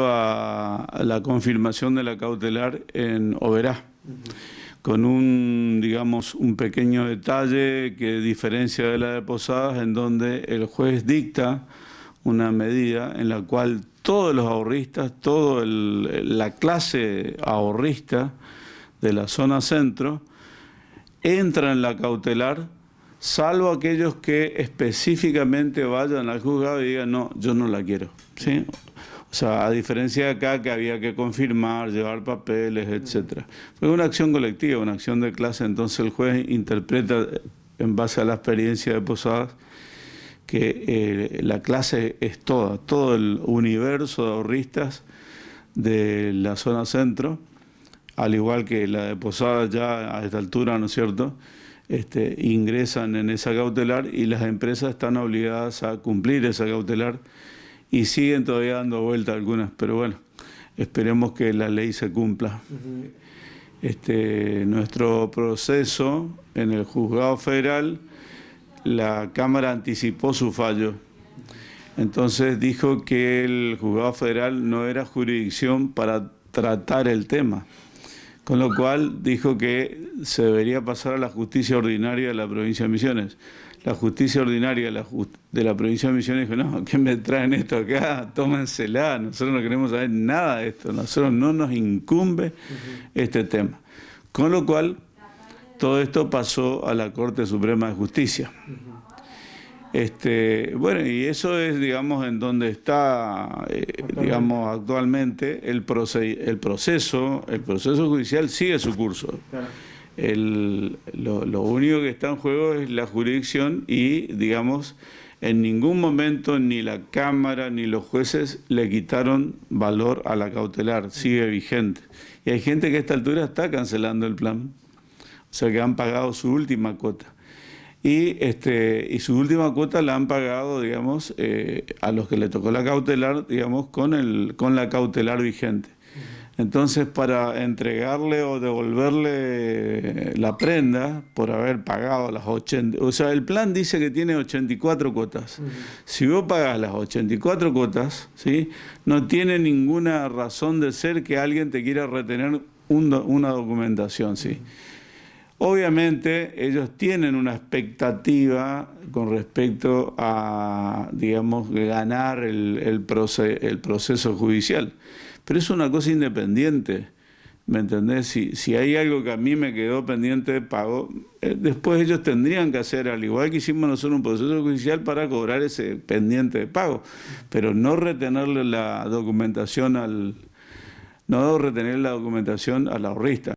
a la confirmación de la cautelar en Oberá, con un, digamos, un pequeño detalle que diferencia de la de Posadas, en donde el juez dicta una medida en la cual todos los ahorristas, toda la clase ahorrista de la zona centro, entra en la cautelar, salvo aquellos que específicamente vayan al juzgado y digan, no, yo no la quiero. ¿sí? O sea, a diferencia de acá que había que confirmar, llevar papeles, etc. Fue una acción colectiva, una acción de clase, entonces el juez interpreta eh, en base a la experiencia de Posadas que eh, la clase es toda, todo el universo de ahorristas de la zona centro, al igual que la de Posadas ya a esta altura, ¿no es cierto?, este, ingresan en esa cautelar y las empresas están obligadas a cumplir esa cautelar y siguen todavía dando vuelta algunas, pero bueno, esperemos que la ley se cumpla. este, nuestro proceso en el juzgado federal, la Cámara anticipó su fallo. Entonces dijo que el juzgado federal no era jurisdicción para tratar el tema. Con lo cual dijo que se debería pasar a la justicia ordinaria de la provincia de Misiones. La justicia ordinaria de la, provincia de Misiones dijo, no, ¿qué me traen esto acá? Tómensela, nosotros no queremos saber nada de esto, nosotros no nos incumbe este tema. Con lo cual, todo esto pasó a la Corte Suprema de Justicia. Este, bueno, y eso es, digamos, en donde está, eh, digamos, actualmente el, proceso, el proceso judicial sigue su curso. lo, lo, único que está en juego es la jurisdicción y, digamos, en ningún momento ni la Cámara ni los jueces le quitaron valor a la cautelar, sigue vigente. Y hay gente que a esta altura está cancelando el plan, o sea que han pagado su última cuota y, este, y su última cuota la han pagado, digamos, eh, a los que le tocó la cautelar, digamos, con, el, con la cautelar vigente. Entonces, para entregarle o devolverle la prenda por haber pagado las 80, o sea, el plan dice que tiene 84 cuotas. Si vos pagas las 84 cuotas, ¿sí? no tiene ninguna razón de ser que alguien te quiera retener una documentación, ¿sí? Obviamente ellos tienen una expectativa con respecto a, digamos, ganar el, proceso judicial, pero es una cosa independiente. ¿Me entendés? Si, hay algo que a mí me quedó pendiente de pago, eh, después ellos tendrían que hacer, al igual que hicimos nosotros un proceso judicial para cobrar ese pendiente de pago, pero no retenerle la documentación al, no retener la documentación al ahorrista.